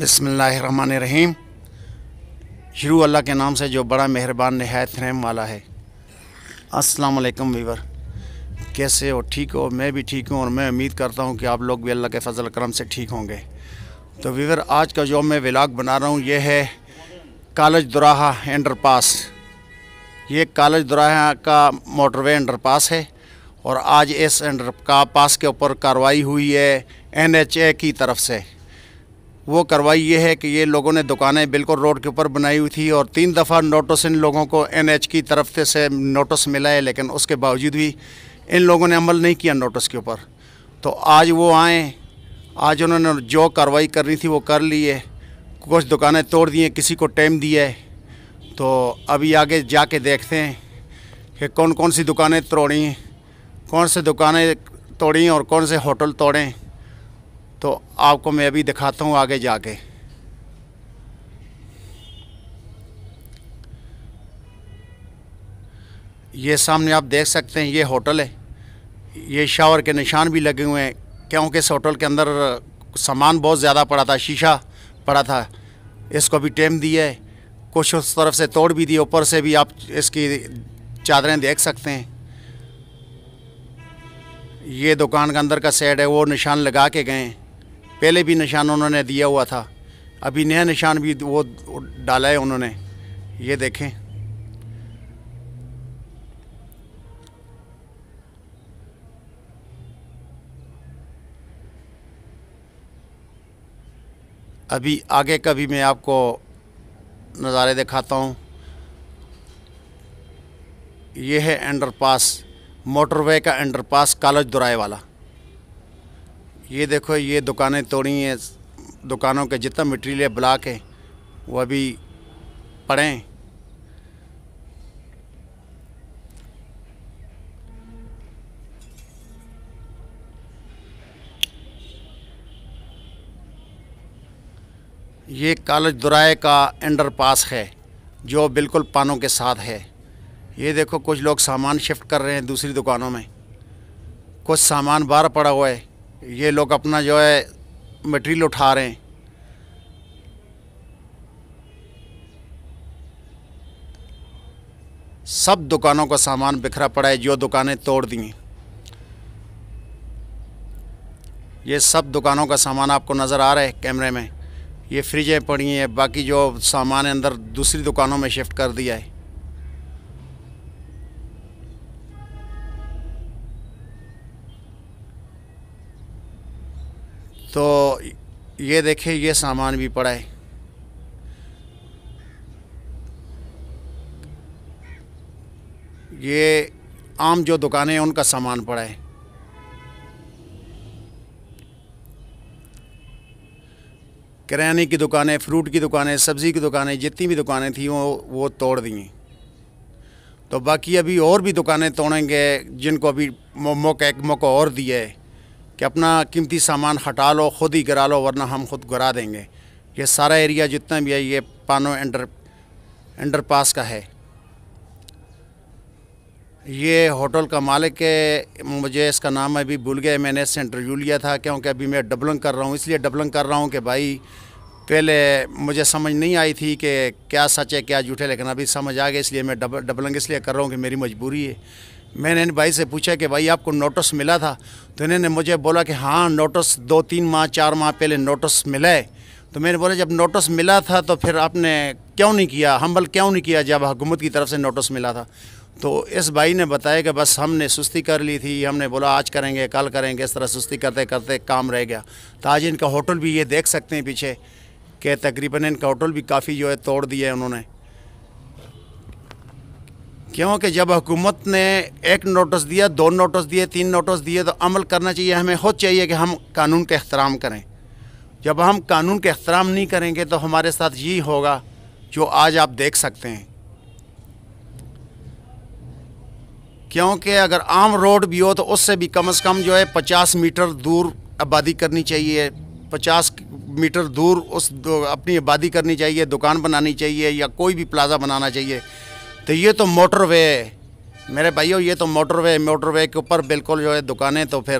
बसमीम शुरू अल्लाह के नाम से जो बड़ा मेहरबान नहायत रहम वाला है अस्सलाम वालेकुम वीवर कैसे हो ठीक हो मैं भी ठीक हूँ और मैं उम्मीद करता हूँ कि आप लोग भी अल्लाह के फजल करम से ठीक होंगे तो वीवर आज का जो मैं व्लाग बना रहा हूँ ये है कॉलेज दुराहा एंडर पास ये कॉलेज दुराहा का मोटरवे एंडर पास है और आज इस एंडर का पास के ऊपर कार्रवाई हुई है एन की तरफ से वो कार्रवाई ये है कि ये लोगों ने दुकानें बिल्कुल रोड के ऊपर बनाई हुई थी और तीन दफ़ा नोटिस इन लोगों को एनएच की तरफ से नोटिस मिला है लेकिन उसके बावजूद भी इन लोगों ने अमल नहीं किया नोटिस के ऊपर तो आज वो आए आज उन्होंने जो कार्रवाई करनी थी वो कर ली है कुछ दुकानें तोड़ दी हैं किसी को टाइम दिया है तो अभी आगे जाके देखते हैं कि कौन कौन सी दुकानें तोड़ी हैं कौन से दुकानें तोड़ी और कौन से होटल तोड़ें तो आपको मैं अभी दिखाता हूँ आगे जाके ये सामने आप देख सकते हैं ये होटल है ये शावर के निशान भी लगे हुए हैं क्योंकि इस होटल के अंदर सामान बहुत ज़्यादा पड़ा था शीशा पड़ा था इसको भी टेम दिया है कुछ उस तरफ से तोड़ भी दिए ऊपर से भी आप इसकी चादरें देख सकते हैं ये दुकान के अंदर का सेट है वो निशान लगा के गए हैं पहले भी निशान उन्होंने दिया हुआ था अभी नया निशान भी वो डाला है उन्होंने ये देखें अभी आगे का भी मैं आपको नज़ारे दिखाता हूँ ये है अंडरपास मोटरवे का अंडरपास कालज दुराए वाला ये देखो ये दुकानें तोड़ी हैं दुकानों के जितना मटेरियल ब्लॉक है वो अभी पड़ें ये कॉलेज दुराए का इंडर पास है जो बिल्कुल पानों के साथ है ये देखो कुछ लोग सामान शिफ्ट कर रहे हैं दूसरी दुकानों में कुछ सामान बाहर पड़ा हुआ है ये लोग अपना जो है मटेरियल उठा रहे हैं सब दुकानों का सामान बिखरा पड़ा है जो दुकानें तोड़ दी ये सब दुकानों का सामान आपको नज़र आ रहा है कैमरे में ये फ्रिजें पड़ी हैं बाकी जो सामान अंदर दूसरी दुकानों में शिफ्ट कर दिया है तो ये देखें ये सामान भी पड़ा है ये आम जो दुकानें हैं उनका सामान पड़ा है किराने की दुकानें फ्रूट की दुकानें सब्ज़ी की दुकानें जितनी भी दुकानें थी वो वो तोड़ दी तो बाकी अभी और भी दुकानें तोड़ेंगे जिनको अभी मौका एक मौका और दिया है कि अपना कीमती सामान हटा लो खुद ही गिरा लो वरना हम खुद गिरा देंगे ये सारा एरिया जितना भी है ये पानो एंडर एंडर पास का है ये होटल का मालिक है मुझे इसका नाम अभी भूल गया मैंने इससे इंटरव्यू लिया था क्योंकि अभी मैं डबलिंग कर रहा हूँ इसलिए डबलिंग कर रहा हूँ कि भाई पहले मुझे समझ नहीं आई थी कि क्या सच है क्या झूठ है लेकिन अभी समझ आ गया इसलिए मैं डबलंग डबलिंग इसलिए कर रहा हूँ कि मेरी मजबूरी है मैंने इन भाई से पूछा कि भाई आपको नोटिस मिला था तो इन्होंने मुझे बोला कि हाँ नोटिस दो तीन माह चार माह पहले नोटिस मिला है तो मैंने बोला जब नोटिस मिला था तो फिर आपने क्यों नहीं किया हम्बल क्यों नहीं किया जब हुकूमत की तरफ से नोटिस मिला था तो इस भाई ने बताया कि बस हमने सुस्ती कर ली थी हमने बोला आज करेंगे कल करेंगे इस तरह सुस्ती करते करते काम रह गया तो आज इनका होटल भी ये देख सकते हैं पीछे कि तकरीबन इनका होटल भी काफ़ी जो है तोड़ दिया है उन्होंने क्योंकि जब हुकूमत ने एक नोटिस दिया दो नोटिस दिए तीन नोटिस दिए तो अमल करना चाहिए हमें खुद चाहिए कि हम कानून का एहतराम करें जब हम कानून का एहतराम नहीं करेंगे तो हमारे साथ यही होगा जो आज आप देख सकते हैं क्योंकि अगर आम रोड भी हो तो उससे भी कम से कम जो है पचास मीटर दूर आबादी करनी चाहिए पचास मीटर दूर उस अपनी आबादी करनी चाहिए दुकान बनानी चाहिए या कोई भी प्लाजा बनाना चाहिए तो ये तो मोटरवे मेरे भाइयों ये तो मोटरवे मोटरवे के ऊपर बिल्कुल जो है दुकानें तो फिर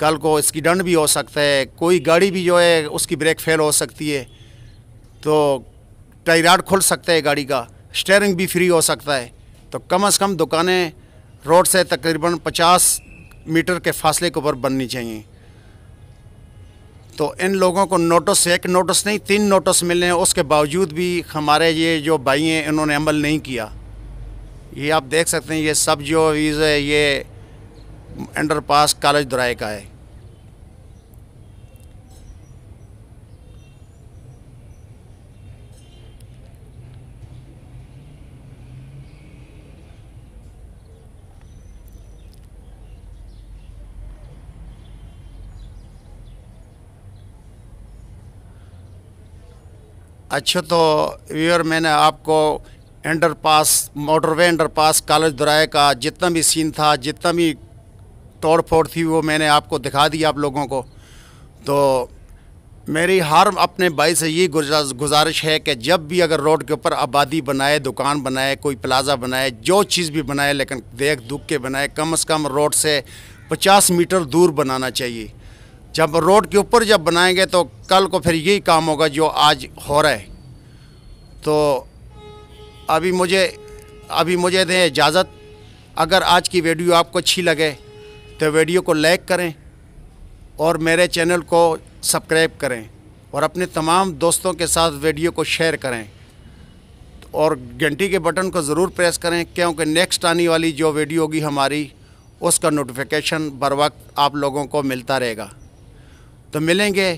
कल को इसकी डंड भी हो सकता है कोई गाड़ी भी जो है उसकी ब्रेक फेल हो सकती है तो टायराड खुल सकता है गाड़ी का स्टेयरिंग भी फ्री हो सकता है तो कम अज़ कम दुकानें रोड से तकरीबन पचास मीटर के फासले के ऊपर बननी चाहिए तो इन लोगों को नोटिस एक नोटिस नहीं तीन नोटिस मिले उसके बावजूद भी हमारे ये जो भाई हैं इन्होंने अमल नहीं किया ये आप देख सकते हैं ये सब जो वीज़ है ये अंडर पास कॉलेज दुराए का है अच्छा तो व्यूअर मैंने आपको underpass motorway underpass college दुराए का जितना भी सीन था जितना भी तोड़ फोड़ थी वो मैंने आपको दिखा दी आप लोगों को तो मेरी हर अपने भाई से यही गुजारिश है कि जब भी अगर रोड के ऊपर आबादी बनाए दुकान बनाए कोई प्लाजा बनाए जो चीज़ भी बनाए लेकिन देख दुख के बनाए कम से कम रोड से 50 मीटर दूर बनाना चाहिए जब रोड के ऊपर जब बनाएंगे तो कल को फिर यही काम होगा जो आज हो रहा है तो अभी मुझे अभी मुझे दें इजाज़त अगर आज की वीडियो आपको अच्छी लगे तो वीडियो को लाइक करें और मेरे चैनल को सब्सक्राइब करें और अपने तमाम दोस्तों के साथ वीडियो को शेयर करें और घंटी के बटन को ज़रूर प्रेस करें क्योंकि नेक्स्ट आने वाली जो वीडियो होगी हमारी उसका नोटिफिकेशन बर वक्त आप लोगों को मिलता रहेगा तो मिलेंगे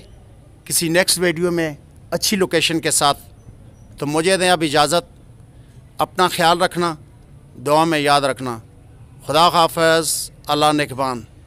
किसी नेक्स्ट वीडियो में अच्छी लोकेशन के साथ तो मुझे दें अब इजाज़त अपना ख्याल रखना दुआ में याद रखना खुदा हाफ अल्लाह नकबान